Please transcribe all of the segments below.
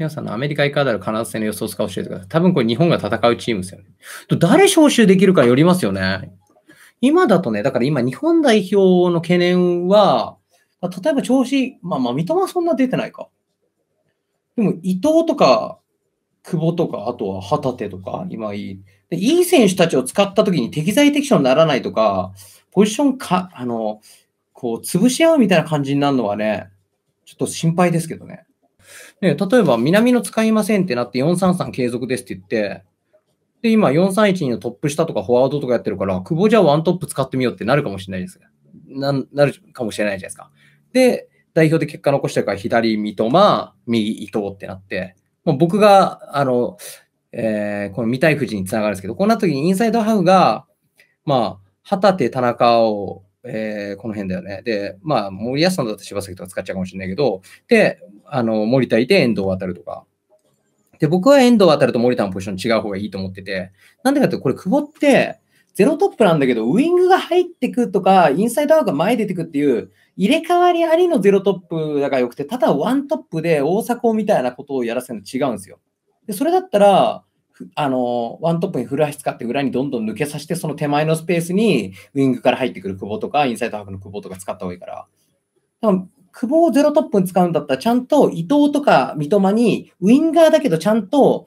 皆さんのアメリカいかだあるカナダ戦の予想を使う教えてください。多分これ日本が戦うチームですよね。誰招集できるかよりますよね。今だとね、だから今日本代表の懸念は、例えば調子、まあまあ三笘はそんな出てないか。でも伊藤とか久保とか、あとは旗手とか、今いい。でいい選手たちを使った時に適材適所にならないとか、ポジションか、あの、こう、潰し合うみたいな感じになるのはね、ちょっと心配ですけどね。で、例えば南の使いませんってなって433継続ですって言って、で、今431のトップ下とかフォワードとかやってるから、久保じゃワントップ使ってみようってなるかもしれないです。ななるかもしれないじゃないですか。で、代表で結果残してるから左三笘、右伊藤ってなって、もう僕が、あの、えー、この見たい富士につながるんですけど、こんな時にインサイドハーフが、まあ、旗手、田中をえー、この辺だよね。で、まあ、森保さんだったら柴崎とか使っちゃうかもしれないけど、で、あの、森田いて遠藤渡るとか。で、僕は遠藤渡ると森田のポジション違う方がいいと思ってて、なんでかってこれ、久保って、ゼロトップなんだけど、ウイングが入ってくとか、インサイドアウトが前出てくっていう、入れ替わりありのゼロトップだからよくて、ただワントップで大迫みたいなことをやらせるの違うんですよ。で、それだったら、あの、ワントップに古足使って裏にどんどん抜けさせて、その手前のスペースにウィングから入ってくる久保とか、インサイドハーフの久保とか使った方がいいから。多分久保をゼロトップに使うんだったら、ちゃんと伊藤とか三笘に、ウィンガーだけどちゃんと、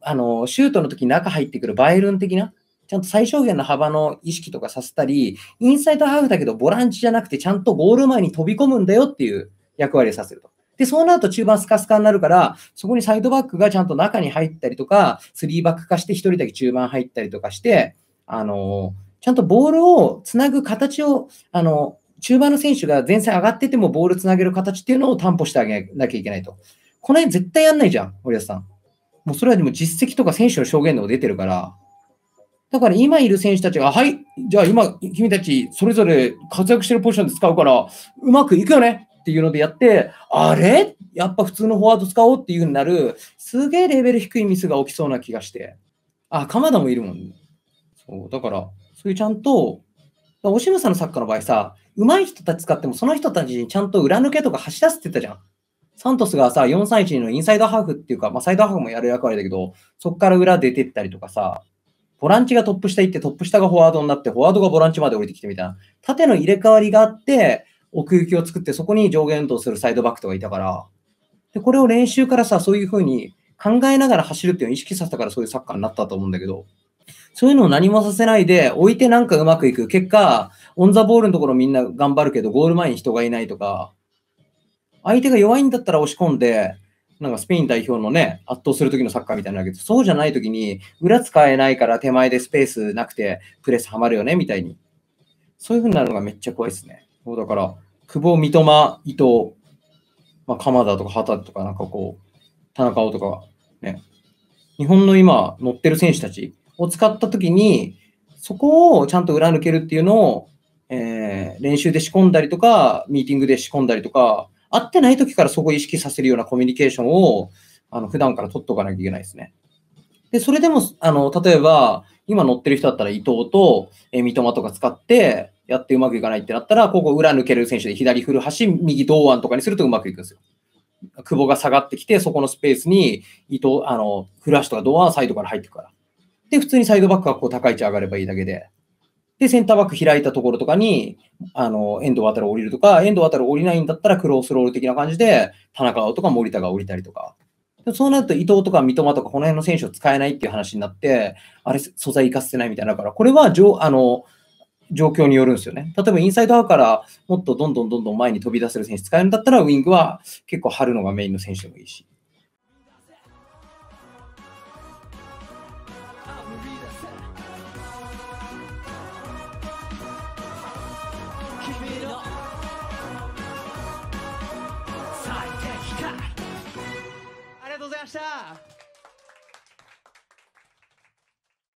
あの、シュートの時に中入ってくるバイルン的な、ちゃんと最小限の幅の意識とかさせたり、インサイドハーフだけどボランチじゃなくて、ちゃんとゴール前に飛び込むんだよっていう役割をさせると。で、そうなると中盤スカスカになるから、そこにサイドバックがちゃんと中に入ったりとか、3バック化して1人だけ中盤入ったりとかして、あのちゃんとボールをつなぐ形を、あの中盤の選手が前線上がっててもボールつなげる形っていうのを担保してあげなきゃいけないと。この辺絶対やんないじゃん、森保さん。もうそれはでも実績とか選手の証言でも出てるから。だから今いる選手たちが、はい、じゃあ今、君たちそれぞれ活躍してるポジションで使うから、うまくいくよね。っていうのでやって、あれやっぱ普通のフォワード使おうっていうになる、すげえレベル低いミスが起きそうな気がして。あ、鎌田もいるもん、ね。そう、だから、そういうちゃんと、おしむさんのサッカーの場合さ、上手い人たち使っても、その人たちにちゃんと裏抜けとか走らせてたじゃん。サントスがさ、431のインサイドハーフっていうか、まあ、サイドハーフもやる役割だけど、そこから裏出てったりとかさ、ボランチがトップ下行って、トップ下がフォワードになって、フォワードがボランチまで降りてきてみたいな。縦の入れ替わりがあって、奥行きを作って、そこに上下運動するサイドバックとかいたから、でこれを練習からさ、そういうふうに考えながら走るっていうのを意識させたからそういうサッカーになったと思うんだけど、そういうのを何もさせないで、置いてなんかうまくいく。結果、オンザボールのところみんな頑張るけど、ゴール前に人がいないとか、相手が弱いんだったら押し込んで、なんかスペイン代表のね、圧倒する時のサッカーみたいなんだけど、そうじゃない時に、裏使えないから手前でスペースなくて、プレスはまるよね、みたいに。そういう風になるのがめっちゃ怖いですね。そうだから、久保、三笘、伊藤、まあ、鎌田とか畑とか、なんかこう、田中碧とか、ね、日本の今乗ってる選手たちを使ったときに、そこをちゃんと裏抜けるっていうのを、えー、練習で仕込んだりとか、ミーティングで仕込んだりとか、会ってない時からそこを意識させるようなコミュニケーションを、あの普段から取っておかなきゃいけないですね。で、それでも、あの例えば、今乗ってる人だったら伊藤と、え三笘とか使って、やってうまくいかないってなったら、ここ裏抜ける選手で左振る橋、右堂安とかにするとうまくいくんですよ。久保が下がってきて、そこのスペースに伊藤、あの、フラッシュとか堂安サイドから入っていくから。で、普通にサイドバックがこう高い位置上がればいいだけで。で、センターバック開いたところとかに、あの、遠藤渡る降りるとか、遠藤渡る降りないんだったらクロスロール的な感じで、田中とか森田が降りたりとか。そうなると伊藤とか三笘とかこの辺の選手を使えないっていう話になって、あれ、素材生かせてないみたいな、だから、これはじょあの状況によるんですよね。例えばインサイドハウトからもっとどんどんどんどん前に飛び出せる選手使えるんだったら、ウィングは結構張るのがメインの選手でもいいし。君の ব্যবসা